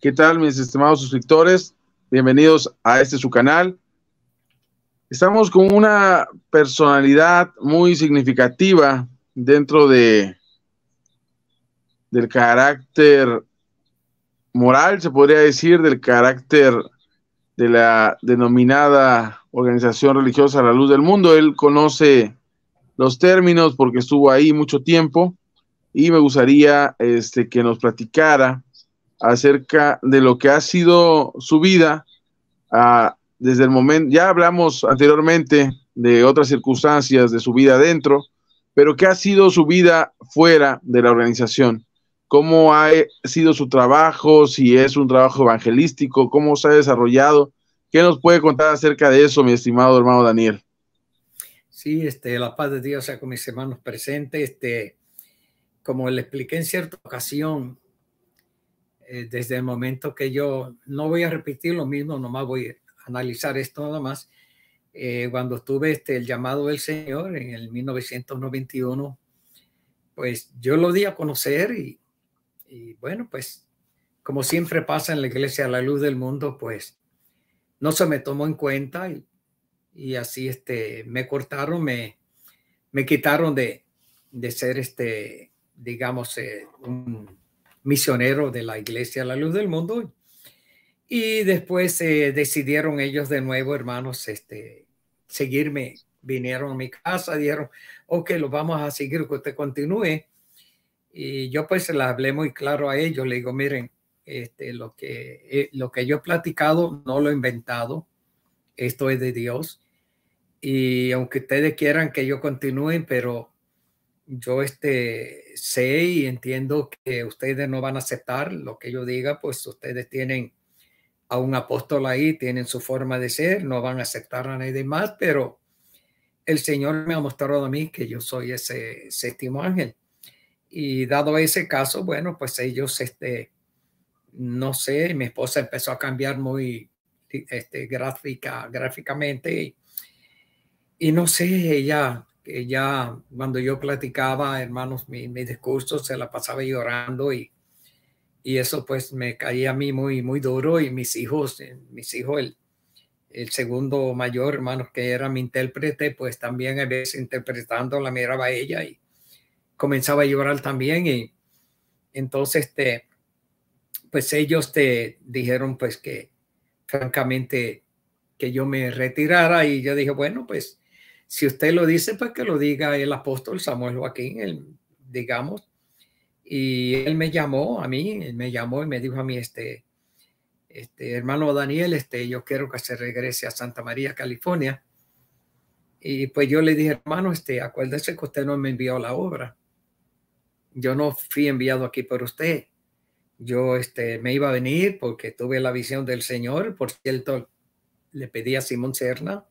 ¿Qué tal, mis estimados suscriptores? Bienvenidos a este su canal. Estamos con una personalidad muy significativa dentro de del carácter moral, se podría decir, del carácter de la denominada organización religiosa La Luz del Mundo. Él conoce los términos porque estuvo ahí mucho tiempo y me gustaría este, que nos platicara acerca de lo que ha sido su vida ah, desde el momento, ya hablamos anteriormente de otras circunstancias de su vida dentro, pero qué ha sido su vida fuera de la organización, cómo ha e-, sido su trabajo, si es un trabajo evangelístico, cómo se ha desarrollado. ¿Qué nos puede contar acerca de eso, mi estimado hermano Daniel? Sí, este, la paz de Dios sea con mis hermanos presentes. Este, como le expliqué en cierta ocasión, eh, desde el momento que yo, no voy a repetir lo mismo, nomás voy a analizar esto nada más. Eh, cuando tuve este, el llamado del Señor en el 1991, pues yo lo di a conocer y, bueno, pues como siempre pasa en la iglesia la luz del mundo, pues no se me tomó en cuenta y, así este, me cortaron, me, me quitaron de, ser, este, digamos, eh, un misionero de la Iglesia La Luz del Mundo. Y después eh, decidieron ellos de nuevo, hermanos, este, seguirme. Vinieron a mi casa, dijeron, ok, lo vamos a seguir, que usted continúe. Y yo pues la hablé muy claro a ellos, le digo, miren, este, lo, que, eh, lo que yo he platicado no lo he inventado, esto es de Dios. Y aunque ustedes quieran que yo continúe, pero yo este, sé y entiendo que ustedes no van a aceptar lo que yo diga, pues ustedes tienen a un apóstol ahí, tienen su forma de ser, no van a aceptar a nadie más, pero el Señor me ha mostrado a mí que yo soy ese séptimo ángel. Y dado ese caso, bueno, pues ellos, este, no sé, mi esposa empezó a cambiar muy este, gráfica, gráficamente y no sé, ella ella, eh, cuando yo platicaba, hermanos, mi, mis discursos, se la pasaba llorando y, y eso pues me caía a mí muy, muy duro y mis hijos, eh, mis hijos, el, segundo mayor, hermano que era mi intérprete, pues también a veces interpretando la miraba a ella y comenzaba a llorar también y entonces este, pues ellos te dijeron pues que francamente que yo me retirara y yo dije, bueno, pues si usted lo dice, pues que lo diga el apóstol Samuel Joaquín, el, digamos. Y él me llamó a mí, me llamó y me dijo a mí, este, este hermano Daniel, este, yo quiero que se regrese a Santa María, California. Y pues yo le dije, hermano, este, acuérdese que usted no me envió la obra. Yo no fui enviado aquí por usted. Yo este, me iba a venir porque tuve la visión del Señor. Por cierto, le pedí a Simón Cerna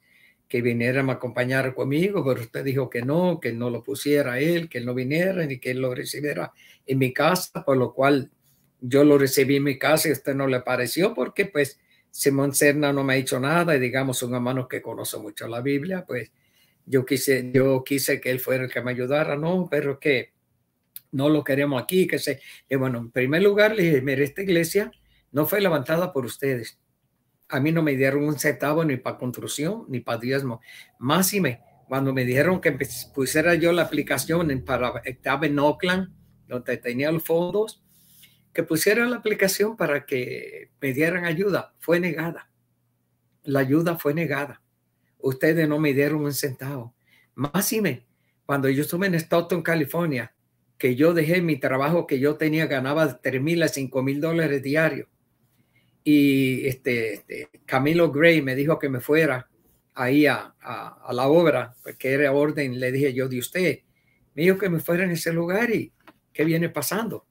que viniera a acompañar conmigo, pero usted dijo que no, que no lo pusiera él, que no viniera ni que él lo recibiera en mi casa, por lo cual yo lo recibí en mi casa y usted no le pareció porque pues Simón Serna no me ha dicho nada y digamos un hermano que conoce mucho la Biblia, pues yo quise, yo quise que él fuera el que me ayudara, no, pero que no lo queremos aquí, que se, y bueno, en primer lugar le dije, mire, esta iglesia no fue levantada por ustedes, a mí no me dieron un centavo ni para construcción ni para diezmo. Más cuando me dijeron que pusiera yo la aplicación para, estaba en Oakland, donde tenía los fondos, que pusiera la aplicación para que me dieran ayuda, fue negada. La ayuda fue negada. Ustedes no me dieron un centavo. Máxime cuando yo estuve en Stockton, California, que yo dejé mi trabajo que yo tenía, ganaba 3 mil a 5 mil dólares diarios y este, este, Camilo Gray me dijo que me fuera ahí a, la obra, porque pues, era orden, le dije yo de usted. Me dijo que me fuera en ese lugar y qué viene pasando.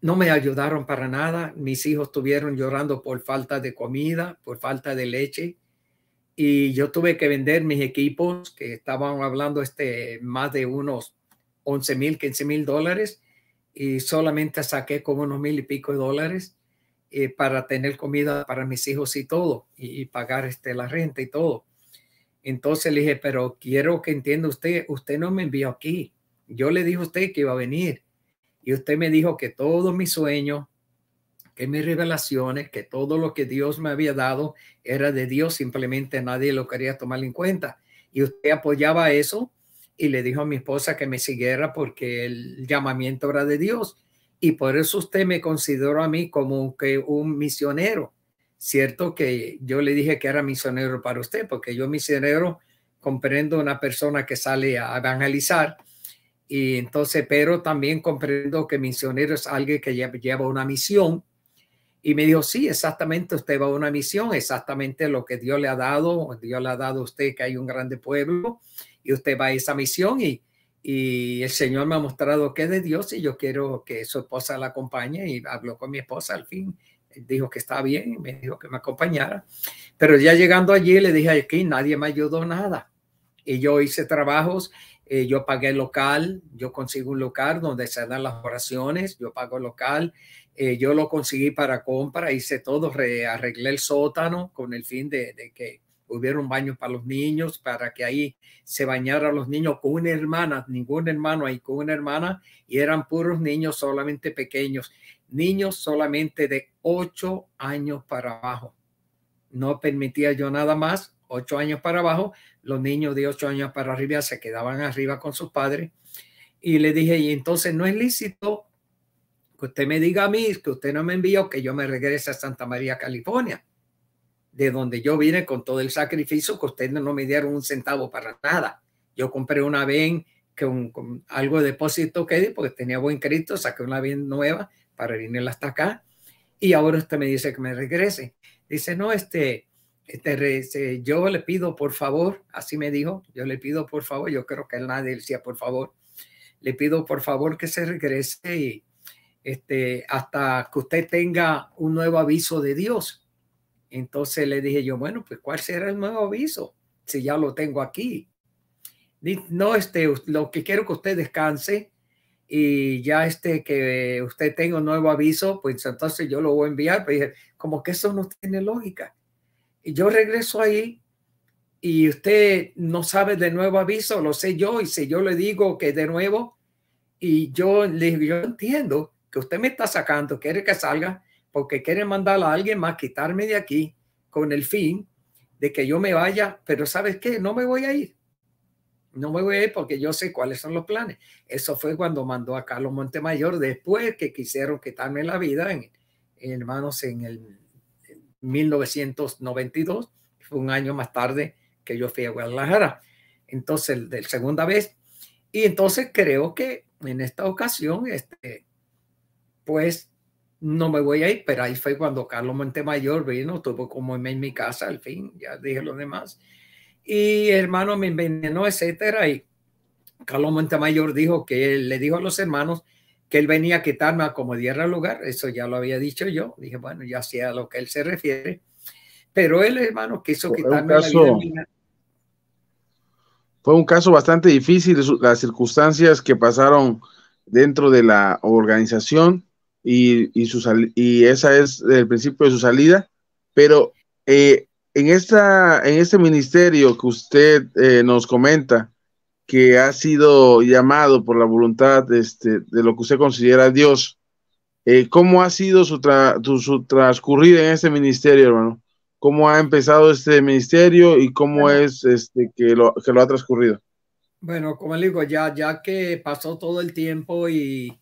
No me ayudaron para nada, mis hijos estuvieron llorando por falta de comida, por falta de leche, y yo tuve que vender mis equipos, que estaban hablando este, más de unos 11 mil, 15 mil dólares, y solamente saqué como unos mil y pico de dólares eh, para tener comida para mis hijos y todo, y, pagar este, la renta y todo. Entonces le dije, pero quiero que entienda usted, usted no me envió aquí. Yo le dije a usted que iba a venir. Y usted me dijo que todos mis sueños, que mis revelaciones, que todo lo que Dios me había dado era de Dios, simplemente nadie lo quería tomar en cuenta. Y usted apoyaba eso y le dijo a mi esposa que me siguiera porque el llamamiento era de Dios y por eso usted me consideró a mí como que un misionero. Cierto que yo le dije que era misionero para usted, porque yo misionero comprendo una persona que sale a evangelizar, y entonces, pero también comprendo que misionero es alguien que lleva una misión. Y me dijo, sí, exactamente, usted va a una misión, exactamente lo que Dios le ha dado, Dios le ha dado a usted que hay un grande pueblo y usted va a esa misión y, y el Señor me ha mostrado que es de Dios y yo quiero que su esposa la acompañe y habló con mi esposa al fin dijo que está bien me dijo que me acompañara. Pero ya llegando allí le dije, aquí nadie me ayudó nada. Y yo hice trabajos, eh, yo pagué local, yo consigo un local donde se dan las oraciones, yo pago local, eh, yo lo conseguí para compra, hice todo, arreglé el sótano con el fin de que hubiera un baño para los niños, para que ahí se bañaran los niños con una hermana, ningún hermano ahí, con una hermana, y eran puros niños solamente pequeños, niños solamente de ocho años para abajo. No permitía yo nada más, ocho años para abajo, los niños de ocho años para arriba se quedaban arriba con sus padres. Y le dije, y entonces no es lícito que usted me diga a mí, que usted no me envió, que yo me regrese a Santa María, California de donde yo vine con todo el sacrificio que ustedes no me dieron un centavo para nada. Yo compré una ven con, algo de depósito que porque tenía buen crédito, saqué una ven nueva para venir hasta acá y ahora usted me dice que me regrese. Dice, no, este, este, este, yo le pido por favor, así me dijo, yo le pido por favor, yo creo que nadie decía por favor, le pido por favor que se regrese y este, hasta que usted tenga un nuevo aviso de Dios. Entonces le dije yo, bueno, pues ¿cuál será el nuevo aviso? Si ya lo tengo aquí. No, este, lo que quiero que usted descanse y ya este que usted tenga un nuevo aviso, pues entonces yo lo voy a enviar. Pero pues, como que eso no tiene lógica. Y yo regreso ahí y usted no sabe de nuevo aviso, lo sé yo, y si yo le digo que de nuevo, y yo le digo, yo entiendo que usted me está sacando, quiere que salga, porque quieren mandar a alguien más, quitarme de aquí con el fin de que yo me vaya, pero ¿sabes qué? No me voy a ir. No me voy a ir porque yo sé cuáles son los planes. Eso fue cuando mandó a Carlos Montemayor después que quisieron quitarme la vida, en, hermanos, en el 1992. Fue un año más tarde que yo fui a Guadalajara. Entonces, de segunda vez. Y entonces creo que en esta ocasión, este, pues no me voy a ir, pero ahí fue cuando Carlos Montemayor vino, tuvo como en mi casa, al fin, ya dije lo demás. Y hermano me envenenó, etcétera, y Carlos Montemayor dijo que él, le dijo a los hermanos que él venía a quitarme a como diera lugar, eso ya lo había dicho yo, dije, bueno, ya sea a lo que él se refiere, pero él, hermano, quiso quitarme la vida. Fue un caso bastante difícil, las circunstancias que pasaron dentro de la organización y, su y esa es el principio de su salida, pero eh, en, esta, en este ministerio que usted eh, nos comenta, que ha sido llamado por la voluntad este, de lo que usted considera Dios, eh, ¿cómo ha sido su, tra su transcurrir en este ministerio, hermano? ¿Cómo ha empezado este ministerio y cómo es este, que, lo, que lo ha transcurrido? Bueno, como le digo, ya, ya que pasó todo el tiempo y,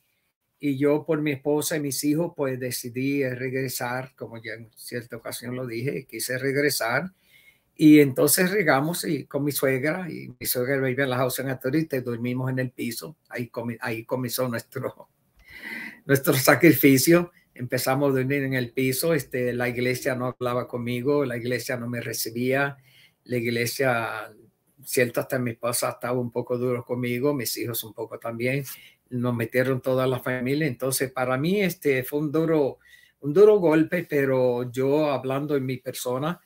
y yo por mi esposa y mis hijos, pues decidí regresar, como ya en cierta ocasión lo dije, quise regresar. Y entonces regamos y, con mi suegra, y mi suegra vivía en la en Authority, y dormimos en el piso, ahí, ahí comenzó nuestro, nuestro sacrificio. Empezamos a dormir en el piso, este, la iglesia no hablaba conmigo, la iglesia no me recibía, la iglesia, cierto, hasta mi esposa estaba un poco duro conmigo, mis hijos un poco también, nos metieron toda la familia. Entonces, para mí este fue un duro, un duro golpe, pero yo hablando en mi persona,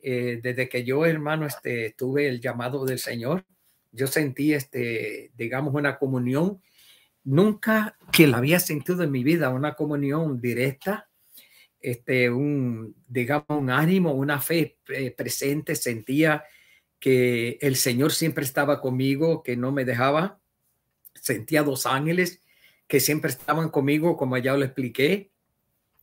eh, desde que yo, hermano, este, tuve el llamado del Señor, yo sentí, este, digamos, una comunión. Nunca que la había sentido en mi vida, una comunión directa, este, un, digamos, un ánimo, una fe eh, presente. Sentía que el Señor siempre estaba conmigo, que no me dejaba sentía dos ángeles que siempre estaban conmigo, como ya lo expliqué.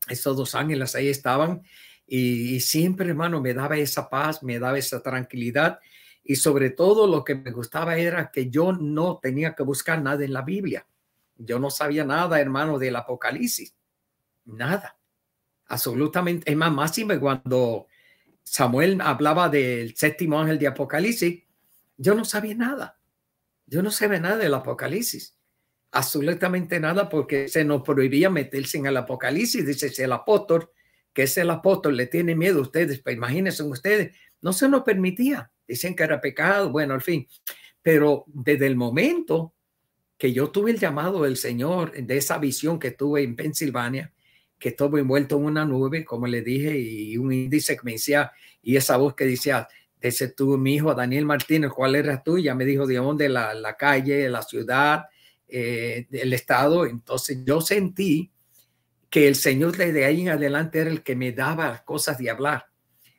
Esos dos ángeles ahí estaban y, y siempre, hermano, me daba esa paz, me daba esa tranquilidad y sobre todo lo que me gustaba era que yo no tenía que buscar nada en la Biblia. Yo no sabía nada, hermano, del Apocalipsis. Nada. Absolutamente. Es más, máximo cuando Samuel hablaba del séptimo ángel de Apocalipsis, yo no sabía nada. Yo no sé nada del Apocalipsis, absolutamente nada, porque se nos prohibía meterse en el Apocalipsis. Dice, el apóstol, que es el apóstol, le tiene miedo a ustedes, pues imagínense ustedes, no se nos permitía. Dicen que era pecado, bueno, al fin. Pero desde el momento que yo tuve el llamado del Señor, de esa visión que tuve en Pensilvania, que estuvo envuelto en una nube, como le dije, y un índice que me decía, y esa voz que decía, Dice tuvo mi hijo Daniel Martínez, ¿cuál eras tú? Ya me dijo de dónde, la, la calle, la ciudad, eh, el estado. Entonces yo sentí que el Señor desde ahí en adelante era el que me daba las cosas de hablar.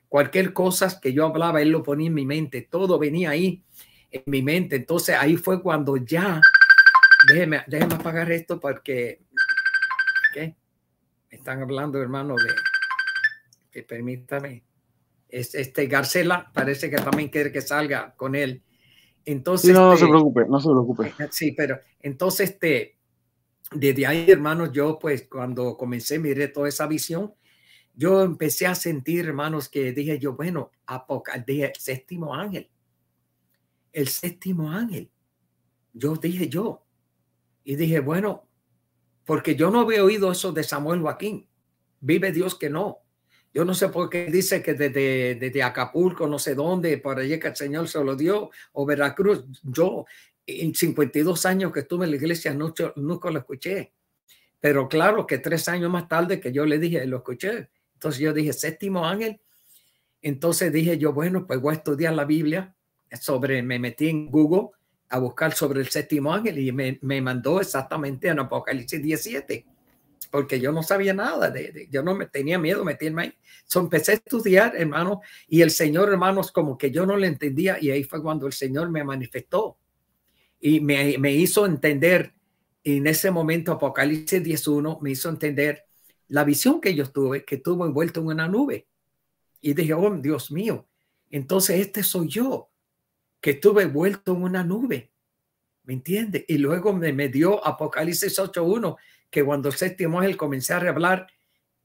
Cualquier cosa que yo hablaba, Él lo ponía en mi mente. Todo venía ahí en mi mente. Entonces ahí fue cuando ya, déjeme, déjeme apagar esto porque, ¿qué? Me están hablando, hermano, de, que permítame. Este Garcela parece que también quiere que salga con él. Entonces, no, se este, preocupe, no se preocupe. Sí, pero entonces, este, desde ahí, hermanos, yo pues cuando comencé, miré toda esa visión, yo empecé a sentir, hermanos, que dije yo, bueno, apocalipsis el séptimo ángel, el séptimo ángel, yo dije yo, y dije, bueno, porque yo no había oído eso de Samuel Joaquín, vive Dios que no, yo no sé por qué dice que desde, desde Acapulco, no sé dónde, para allí que el Señor se lo dio, o Veracruz. Yo en 52 años que estuve en la iglesia no, nunca lo escuché. Pero claro que tres años más tarde que yo le dije, lo escuché. Entonces yo dije, séptimo ángel. Entonces dije yo, bueno, pues voy a estudiar la Biblia sobre, me metí en Google a buscar sobre el séptimo ángel y me, me mandó exactamente en Apocalipsis 17 porque yo no sabía nada, de, yo no me tenía miedo meterme ahí. empecé a estudiar, hermano, y el Señor, hermanos, como que yo no le entendía, y ahí fue cuando el Señor me manifestó y me, hizo entender, en ese momento Apocalipsis 11 me hizo entender la visión que yo tuve, que estuvo envuelto en una nube. Y dije, oh, Dios mío, entonces este soy yo, que estuve envuelto en una nube. ¿Me entiende? Y luego me, me dio Apocalipsis 8.1, que cuando séptimo el comencé a hablar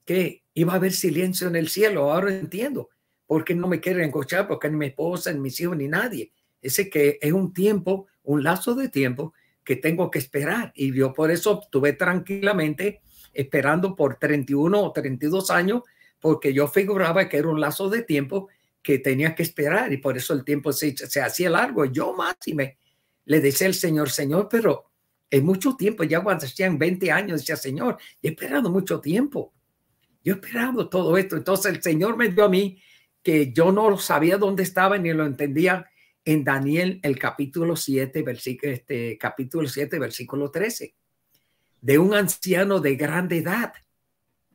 que iba a haber silencio en el cielo. Ahora entiendo por qué no me quieren escuchar, porque ni mi esposa, ni mis hijos, ni nadie. Ese que es un tiempo, un lazo de tiempo que tengo que esperar. Y yo por eso estuve tranquilamente esperando por 31 o 32 años, porque yo figuraba que era un lazo de tiempo que tenía que esperar y por eso el tiempo se, se hacía largo. Yo más y me le decía al Señor, Señor, pero en mucho tiempo, ya cuando hacían 20 años, decía, Señor, he esperado mucho tiempo. Yo he esperado todo esto. Entonces el Señor me dio a mí que yo no sabía dónde estaba ni lo entendía en Daniel el capítulo 7, versículo, este, capítulo 7, versículo 13, de un anciano de grande edad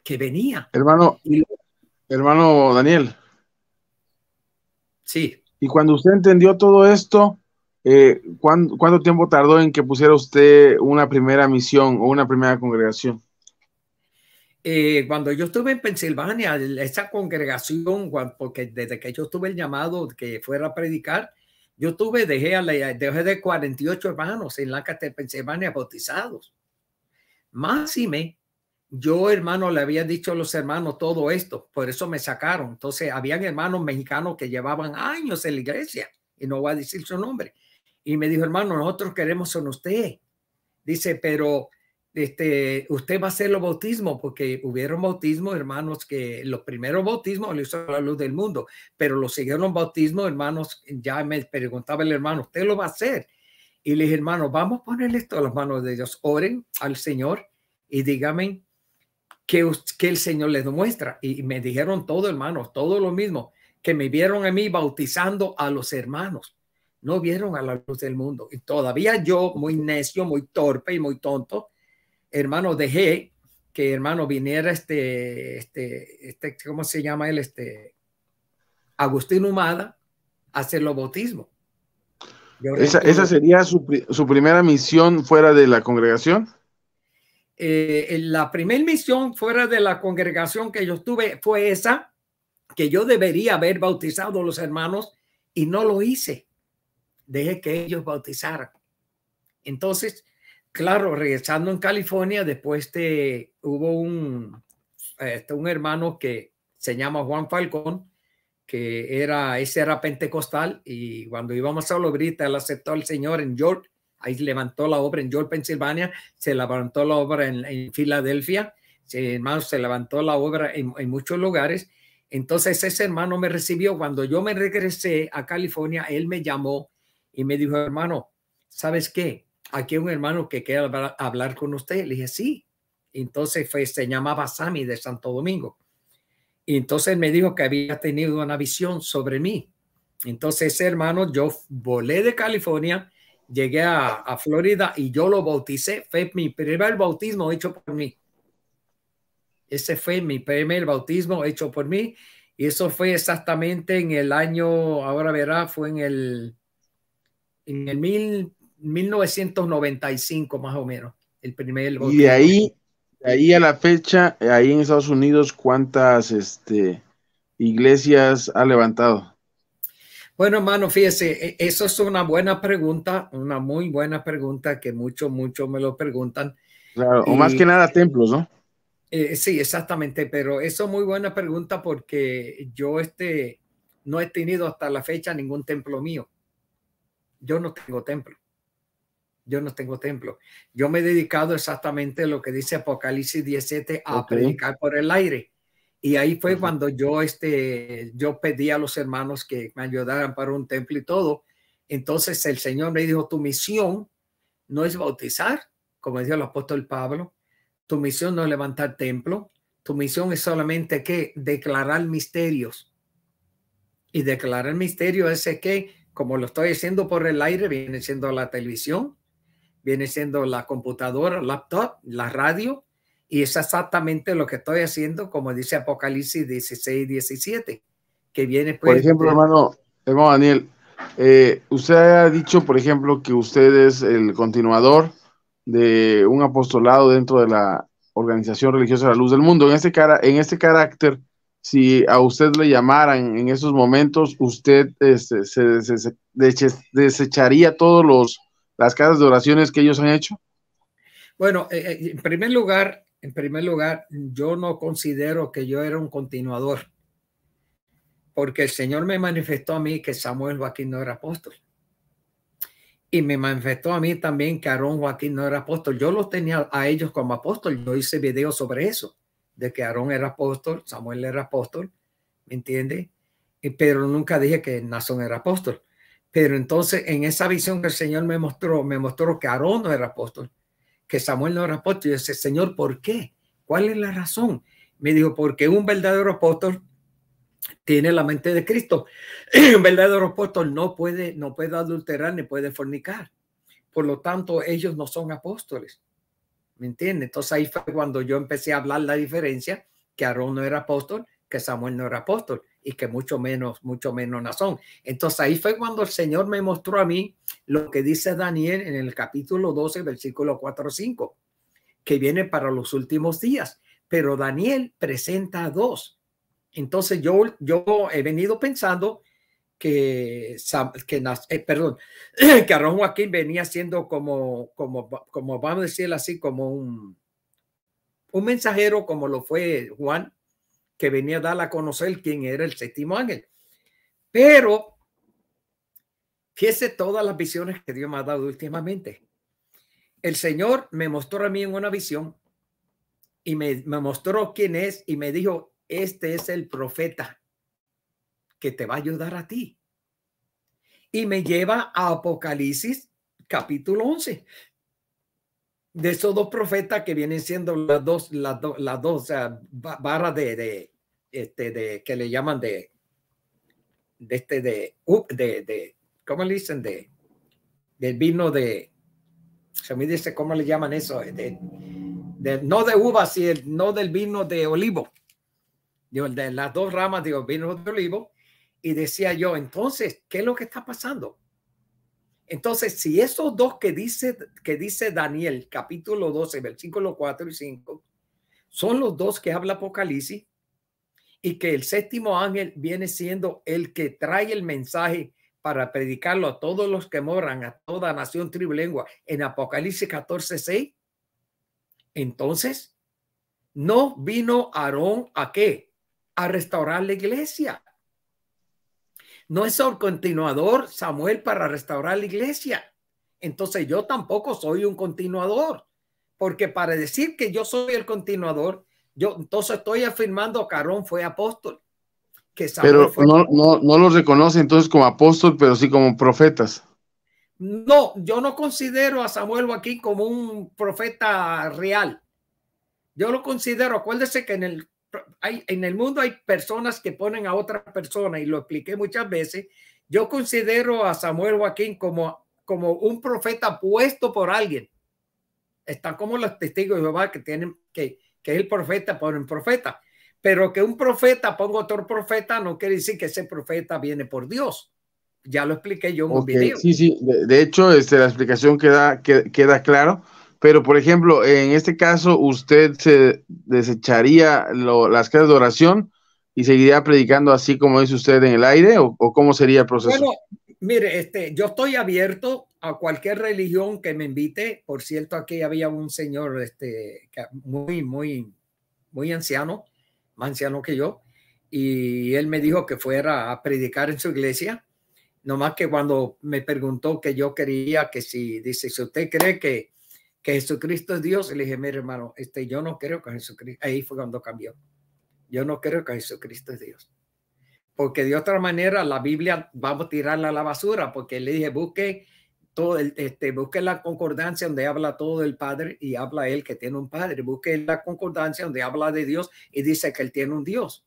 que venía. Hermano, hermano Daniel. Sí. Y cuando usted entendió todo esto, eh, ¿cuánto, tiempo tardó en que pusiera usted una primera misión o una primera congregación? Eh, cuando yo estuve en Pensilvania, esa congregación, porque desde que yo tuve el llamado que fuera a predicar, yo tuve, dejé, a de 48 hermanos en Lancaster, Pensilvania, bautizados. Máxime, yo hermano le había dicho a los hermanos todo esto, por eso me sacaron. Entonces, habían hermanos mexicanos que llevaban años en la iglesia, y no voy a decir su nombre, y me dijo, hermano, nosotros queremos son usted. Dice, pero este, usted va a hacer los bautismos, porque hubieron bautismos, hermanos, que los primeros bautismos le hizo la luz del mundo, pero los siguieron bautismos, hermanos, ya me preguntaba el hermano, ¿usted lo va a hacer? Y le dije, hermano, vamos a ponerle esto a las manos de Dios, oren al Señor y dígame que, que el Señor les demuestra. Y me dijeron todo, hermano, todo lo mismo, que me vieron a mí bautizando a los hermanos no vieron a la luz del mundo. Y todavía yo, muy necio, muy torpe y muy tonto, hermano, dejé que hermano viniera este, este, este ¿cómo se llama él? Este, Agustín Humada a hacer los bautismos. Esa, sería su, primera misión fuera de la congregación? Eh, la primera misión fuera de la congregación que yo tuve fue esa, que yo debería haber bautizado a los hermanos y no lo hice deje que ellos bautizaran. Entonces, claro, regresando en California, después de, hubo un, este, un hermano que se llama Juan Falcón, que era, ese era pentecostal, y cuando íbamos a Logrita, él aceptó al Señor en York, ahí levantó la obra en York, Pensilvania, se levantó la obra en, Filadelfia, se, hermano, se levantó la obra en muchos lugares. Entonces ese hermano me recibió. Cuando yo me regresé a California, él me llamó y me dijo, hermano, ¿sabes qué? Aquí hay un hermano que quiere hablar con usted. Le dije, sí. Entonces fue, se llamaba Sami de Santo Domingo. Y entonces me dijo que había tenido una visión sobre mí. Entonces ese hermano, yo volé de California, llegué a, a Florida y yo lo bauticé. Fue mi primer bautismo hecho por mí. Ese fue mi primer bautismo hecho por mí. Y eso fue exactamente en el año, ahora verá, fue en el en el 1995 más o menos, el primer voto. Y de ahí, de ahí a la fecha, ahí en Estados Unidos, ¿cuántas este, iglesias ha levantado? Bueno, hermano, fíjese, e, eso es una buena pregunta, una muy buena pregunta que muchos, muchos me lo preguntan. Claro, o más que nada templos, ¿no? Eh, eh, sí, exactamente, pero eso es muy buena pregunta porque yo este, no he tenido hasta la fecha ningún templo mío. Yo no tengo templo. Yo no tengo templo. Yo me he dedicado exactamente lo que dice Apocalipsis 17 a predicar por el aire. Y ahí fue cuando yo, este, yo pedí a los hermanos que me ayudaran para un templo y todo. Entonces el Señor me dijo, tu misión no es bautizar, como decía el apóstol Pablo, tu misión no es levantar templo, tu misión es solamente que declarar misterios. Y declarar misterios es que como lo estoy haciendo por el aire, viene siendo la televisión, viene siendo la computadora, laptop, la radio, y es exactamente lo que estoy haciendo, como dice Apocalipsis 16, 17, que viene pues, Por ejemplo, hermano, Daniel, eh, usted ha dicho, por ejemplo, que usted es el continuador de un apostolado dentro de la organización religiosa de la luz del mundo. En este, cara, en este carácter, si a usted le llamaran en esos momentos, usted este, se, desecharía todos los las casas de oraciones que ellos han hecho? Bueno, eh, eh, en primer lugar, en primer lugar, yo no considero que yo era un continuador, porque el Señor me manifestó a mí que Samuel Joaquín no era apóstol. Y me manifestó a mí también que Aarón Joaquín no era apóstol. Yo los tenía a ellos como apóstol. Yo hice videos sobre eso de que Aarón era apóstol, Samuel era apóstol, ¿me entiende? pero nunca dije que Nazón era apóstol. Pero entonces en esa visión que el Señor me mostró, me mostró que Aarón no era apóstol, que Samuel no era apóstol. Y yo Señor, ¿por qué? ¿Cuál es la razón? Me dijo, porque un verdadero apóstol tiene la mente de Cristo. un verdadero apóstol no puede, no puede adulterar ni puede fornicar. Por lo tanto, ellos no son apóstoles. ¿me entiendes? Entonces ahí fue cuando yo empecé a hablar la diferencia, que Aarón no era apóstol, que Samuel no era apóstol y que mucho menos, mucho menos Nazón. Entonces ahí fue cuando el Señor me mostró a mí lo que dice Daniel en el capítulo 12, versículo 4 5, que viene para los últimos días, pero Daniel presenta dos. Entonces yo, yo he venido pensando que, que eh, perdón, que Aaron Joaquín venía siendo como, como, como vamos a decir así, como un, un mensajero como lo fue Juan, que venía a dar a conocer quién era el séptimo ángel. Pero, fíjese todas las visiones que Dios me ha dado últimamente. El Señor me mostró a mí en una visión y me mostró quién es y me dijo, este es el profeta que te va a ayudar a ti. Y me lleva a Apocalipsis capítulo 11. De esos dos profetas que vienen siendo las dos, las dos, las dos ah, barras de, este, de, que le llaman de, de este, de, de, ¿cómo le dicen? De, del vino de, se me dice, ¿cómo le llaman eso? Eh, de, no de uvas. sino no del vino de olivo. de las dos ramas de vino de olivo y decía yo, entonces, ¿qué es lo que está pasando? Entonces, si esos dos que dice, que dice Daniel, capítulo 12, versículo 4 y 5, son los dos que habla Apocalipsis, y que el séptimo ángel viene siendo el que trae el mensaje para predicarlo a todos los que moran, a toda nación tribulengua en Apocalipsis 14, 6. Entonces, no vino Aarón a qué? A restaurar la iglesia no es el continuador Samuel para restaurar la iglesia. Entonces yo tampoco soy un continuador, porque para decir que yo soy el continuador, yo entonces estoy afirmando que Aarón fue apóstol. pero no, lo no reconoce entonces como apóstol, pero sí como profetas. No, yo no considero a Samuel aquí como un profeta real. Yo lo considero, acuérdese que en el en el mundo hay personas que ponen a otra persona y lo expliqué muchas veces. Yo considero a Samuel Joaquín como, como un profeta puesto por alguien. Están como los testigos de Jehová que tienen que, que el profeta por un profeta. Pero que un profeta ponga otro profeta no quiere decir que ese profeta viene por Dios. Ya lo expliqué yo en un video. Sí, sí. De, hecho, este, la explicación queda, queda claro. Pero, por ejemplo, en este caso, usted se desecharía las clases de oración y seguiría predicando así como dice usted en el aire, o, cómo sería el proceso? mire, este, yo estoy abierto a cualquier religión que me invite. Por cierto, aquí había un señor este, muy, muy, muy anciano, más anciano que yo, y él me dijo que fuera a predicar en su iglesia. Nomás que cuando me preguntó que yo quería que si, dice, si usted cree que que Jesucristo es Dios. le dije, mire hermano, este, yo no creo que Jesucristo, ahí fue cuando cambió. Yo no creo que Jesucristo es Dios. Porque de otra manera la Biblia vamos a tirarla a la basura, porque le dije, busque todo el, este, busque la concordancia donde habla todo el Padre y habla él que tiene un Padre. Busque la concordancia donde habla de Dios y dice que él tiene un Dios.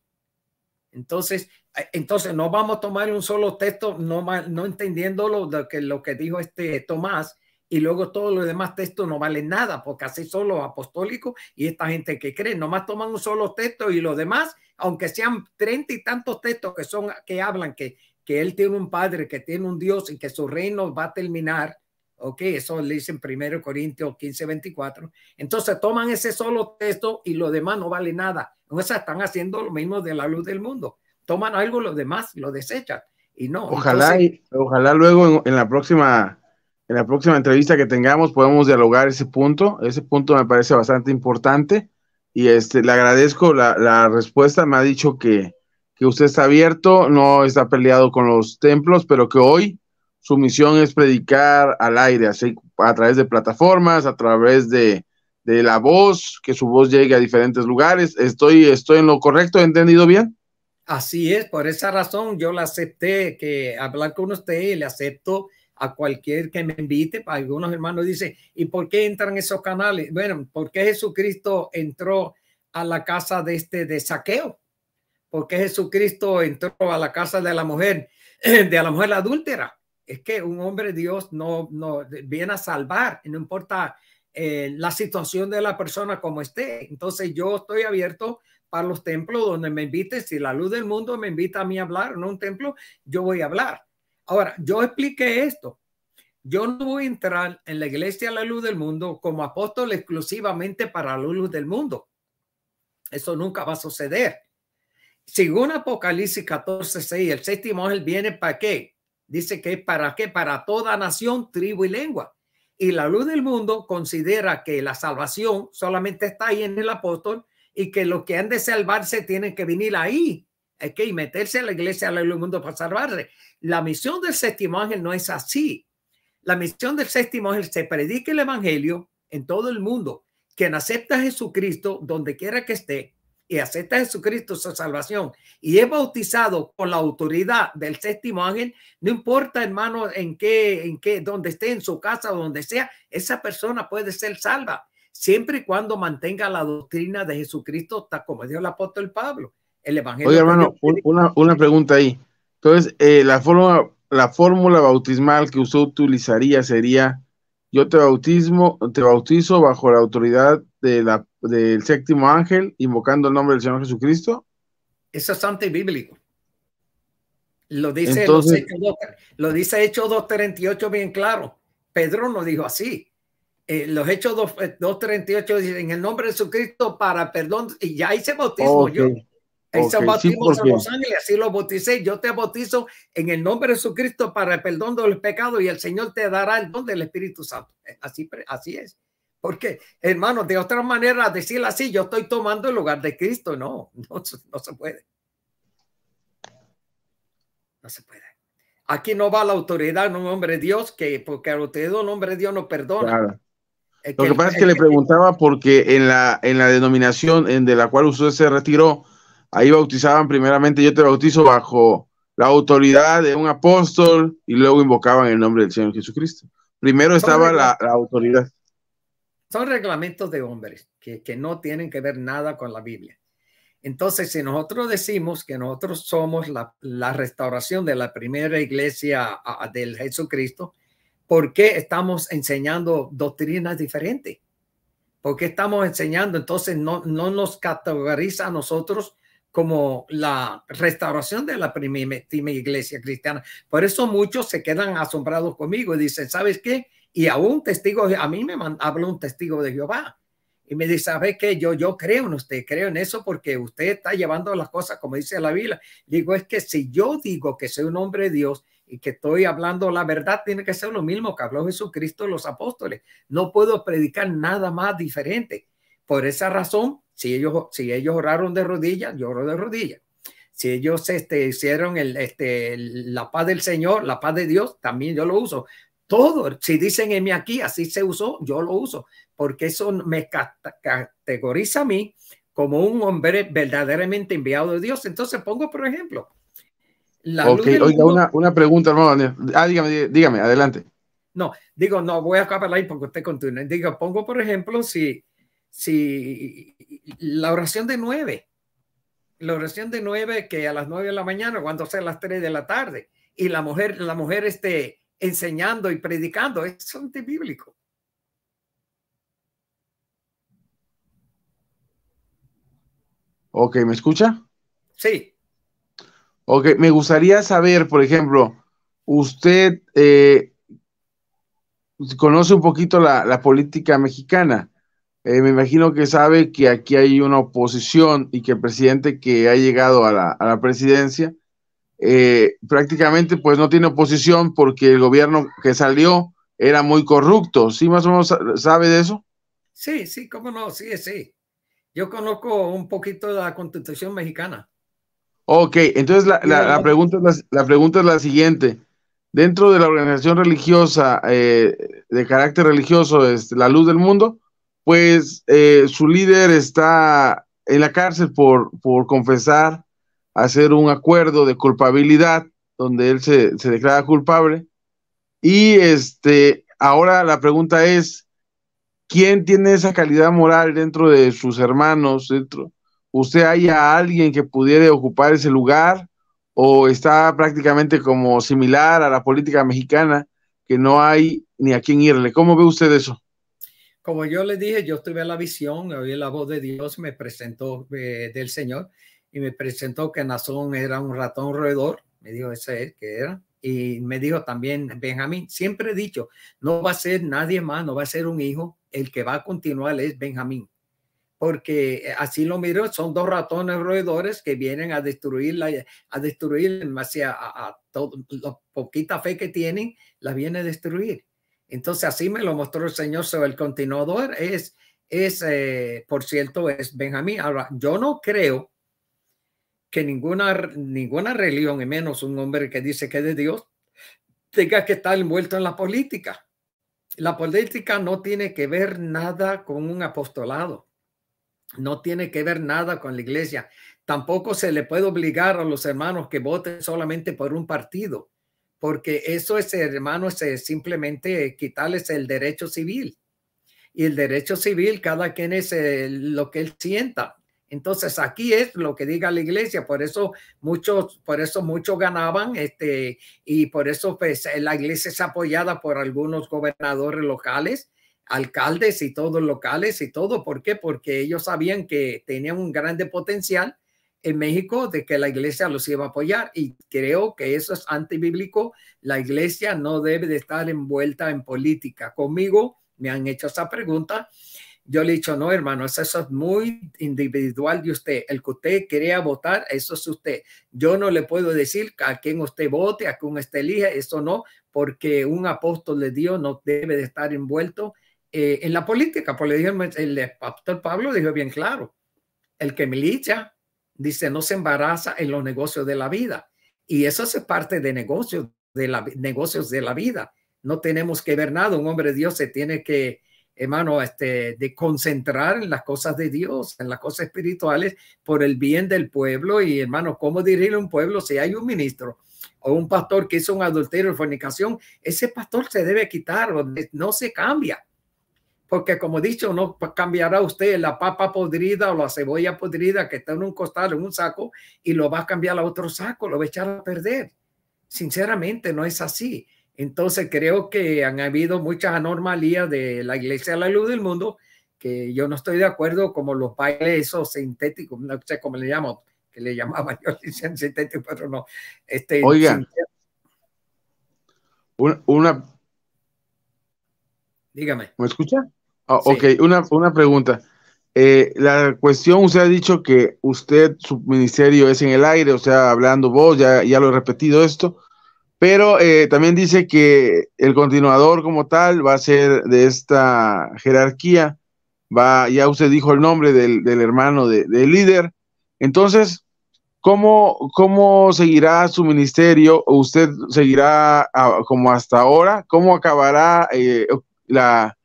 Entonces, eh, entonces no vamos a tomar un solo texto, no, no entendiendo lo, que, lo que dijo este Tomás, y luego todos los demás textos no valen nada porque así solo apostólico y esta gente que cree, nomás toman un solo texto y los demás, aunque sean treinta y tantos textos que son que hablan que que él tiene un padre, que tiene un Dios y que su reino va a terminar. Ok, eso le dicen primero Corintios 15, 24. Entonces toman ese solo texto y los demás no vale nada. O están haciendo lo mismo de la luz del mundo. Toman algo, los demás lo desechan. Y no. Ojalá, ojalá luego en la próxima en la próxima entrevista que tengamos podemos dialogar ese punto. Ese punto me parece bastante importante y este, le agradezco la, respuesta. Me ha dicho que, usted está abierto, no está peleado con los templos, pero que hoy su misión es predicar al aire, a través de plataformas, a través de, la voz, que su voz llegue a diferentes lugares. ¿Estoy, estoy en lo correcto? ¿He entendido bien? Así es, por esa razón yo la acepté que hablar con usted le acepto a cualquier que me invite. Algunos hermanos dicen, ¿y por qué entran esos canales? Bueno, porque Jesucristo entró a la casa de este de saqueo? porque Jesucristo entró a la casa de la mujer, de la mujer adúltera? Es que un hombre Dios no, no viene a salvar, no importa eh, la situación de la persona como esté. Entonces yo estoy abierto para los templos donde me invite, Si la luz del mundo me invita a mí a hablar, no un templo, yo voy a hablar Ahora, yo expliqué esto. Yo no voy a entrar en la iglesia a la luz del mundo como apóstol exclusivamente para la luz del mundo. Eso nunca va a suceder. Según Apocalipsis 14, 6, el séptimo ángel viene para qué? Dice que para qué? Para toda nación, tribu y lengua. Y la luz del mundo considera que la salvación solamente está ahí en el apóstol y que los que han de salvarse tienen que venir ahí, que y meterse a la iglesia al mundo para salvarse. La misión del séptimo ángel no es así. La misión del séptimo ángel se predica el evangelio en todo el mundo. Quien acepta a Jesucristo donde quiera que esté y acepta a Jesucristo su salvación y es bautizado con la autoridad del séptimo ángel, no importa hermano en qué, en qué, donde esté, en su casa o donde sea, esa persona puede ser salva siempre y cuando mantenga la doctrina de Jesucristo, tal como dio el apóstol Pablo. Evangelio. Oye, hermano, una, una, pregunta ahí. Entonces, eh, la, forma, la fórmula bautismal que usted utilizaría sería: Yo te bautismo, te bautizo bajo la autoridad de la, del séptimo ángel, invocando el nombre del Señor Jesucristo. Eso es bíblico Lo dice, Hechos lo dice Hechos 2.38 bien claro. Pedro no dijo así. Eh, los Hechos 2.38 eh, dicen en el nombre de Jesucristo para perdón y ya hice bautismo yo y en Los Ángeles, así lo bauticé. Yo te bautizo en el nombre de Jesucristo para el perdón de los pecados y el Señor te dará el don del Espíritu Santo. Eh, así, así es. Porque, hermano, de otra manera, decirlo así, yo estoy tomando el lugar de Cristo. No, no, se puede. No se puede. Aquí no va la autoridad en un hombre de Dios, que porque la autoridad un hombre de Dios no perdona. Lo que pasa es que, le preguntaba porque en la, en la denominación de la cual usted se retiró, Ahí bautizaban primeramente, yo te bautizo bajo la autoridad de un apóstol y luego invocaban el nombre del Señor Jesucristo. Primero estaba la, autoridad. Son reglamentos de hombres que, que no tienen que ver nada con la Biblia. Entonces, si nosotros decimos que nosotros somos la, la restauración de la primera iglesia del Jesucristo, ¿por qué estamos enseñando doctrinas diferentes? ¿Por qué estamos enseñando? Entonces, no, no nos categoriza a nosotros como la restauración de la primera iglesia cristiana. Por eso muchos se quedan asombrados conmigo y dicen, ¿sabes qué? Y a un testigo, a mí me habló un testigo de Jehová y me dice, ¿sabes qué? Yo, yo creo en usted, creo en eso porque usted está llevando las cosas como dice la Biblia. Digo, es que si yo digo que soy un hombre de Dios y que estoy hablando la verdad, tiene que ser lo mismo que habló Jesucristo los apóstoles. No puedo predicar nada más diferente. Por esa razón, si ellos, si ellos oraron de rodillas, yo oro de rodillas. Si ellos este, hicieron el, este, la paz del Señor, la paz de Dios, también yo lo uso. Todo, si dicen en mí aquí, así se usó, yo lo uso, porque eso me categoriza a mí como un hombre verdaderamente enviado de Dios. Entonces pongo, por ejemplo, la oiga, una, una, pregunta, hermano. Ah, dígame, dígame, adelante. No, digo, no, voy a acabar ahí porque usted continúa. Digo, pongo, por ejemplo, si si la oración de nueve, la oración de nueve que a las nueve de la mañana, cuando sea las tres de la tarde, y la mujer, la mujer esté enseñando y predicando, es antibíblico. Ok, ¿me escucha? Sí. Ok, me gustaría saber, por ejemplo, usted eh, conoce un poquito la política mexicana eh, me imagino que sabe que aquí hay una oposición y que el presidente que ha llegado a la, presidencia eh, prácticamente pues no tiene oposición porque el gobierno que salió era muy corrupto. ¿Sí más o menos sabe de eso? Sí, sí, cómo no, sí, sí. Yo conozco un poquito de la constitución mexicana. Ok, entonces la, pregunta, es la, pregunta es la siguiente. Dentro de la organización religiosa eh, de carácter religioso, es la luz del mundo, pues eh, su líder está en la cárcel por, confesar, hacer un acuerdo de culpabilidad, donde él se, declara culpable. Y este, ahora la pregunta es, ¿quién tiene esa calidad moral dentro de sus hermanos? ¿Usted hay a alguien que pudiera ocupar ese lugar? ¿O está prácticamente como similar a la política mexicana, que no hay ni a quién irle? ¿Cómo ve usted eso? como yo les dije, yo tuve la visión, oí la voz de Dios, me presentó eh, del Señor y me presentó que Nazón era un ratón roedor, me dijo ese es que era, y me dijo también Benjamín, siempre he dicho, no va a ser nadie más, no va a ser un hijo, el que va a continuar es Benjamín, porque eh, así lo miro, son dos ratones roedores que vienen a destruir, la, a destruir, más a, a, a todo, la poquita fe que tienen, la viene a destruir. Entonces así me lo mostró el Señor sobre el continuador, es, es eh, por cierto, es Benjamín. Ahora, yo no creo que ninguna, ninguna religión, y menos un hombre que dice que es de Dios, tenga que estar envuelto en la política. La política no tiene que ver nada con un apostolado, no tiene que ver nada con la iglesia. Tampoco se le puede obligar a los hermanos que voten solamente por un partido porque eso es, hermano, es simplemente quitarles el derecho civil. Y el derecho civil, cada quien es eh, lo que él sienta. Entonces aquí es lo que diga la iglesia, por eso muchos, por eso muchos ganaban, este, y por eso pues, eh, la iglesia es apoyada por algunos gobernadores locales, alcaldes y todos locales y todo. ¿Por qué? Porque ellos sabían que tenían un grande potencial en México de que la iglesia los iba a apoyar y creo que eso es antibíblico. La iglesia no debe de estar envuelta en política. Conmigo me han hecho esa pregunta. Yo le he dicho, no, hermano, eso es muy individual de usted. El que usted crea votar, eso es usted. Yo no le puedo decir a quién usted vote, a quién usted elige, eso no, porque un apóstol de Dios no debe de estar envuelto eh, en la política. Por le dije el pastor Pablo dijo bien claro, el que milita dice, no se embaraza en los negocios de la vida. Y eso hace parte de negocios de la, negocios de la vida. No tenemos que ver nada. Un hombre de Dios se tiene que, hermano, este, de concentrar en las cosas de Dios, en las cosas espirituales, por el bien del pueblo. Y, hermano, ¿cómo dirigir un pueblo si hay un ministro? o un pastor que hizo un adulterio o fornicación, ese pastor se debe quitar, no se cambia porque como he dicho, no cambiará usted la papa podrida o la cebolla podrida que está en un costado, en un saco, y lo va a cambiar a otro saco, lo va a echar a perder. Sinceramente, no es así. Entonces creo que han habido muchas anomalías de la Iglesia de la Luz del Mundo que yo no estoy de acuerdo, como los bailes esos sintéticos, no sé cómo le llamo, que le llamaba yo sintético, pero no. Este, una... Dígame. ¿Me escucha? Ah, ok, una, pregunta. Eh, la cuestión, usted ha dicho que usted, su ministerio es en el aire, o sea, hablando vos, ya, lo he repetido esto, pero eh, también dice que el continuador como tal va a ser de esta jerarquía, va, ya usted dijo el nombre del, hermano del líder, entonces, ¿cómo, ¿cómo seguirá su ministerio? ¿Usted seguirá como hasta ahora? ¿Cómo acabará eh, la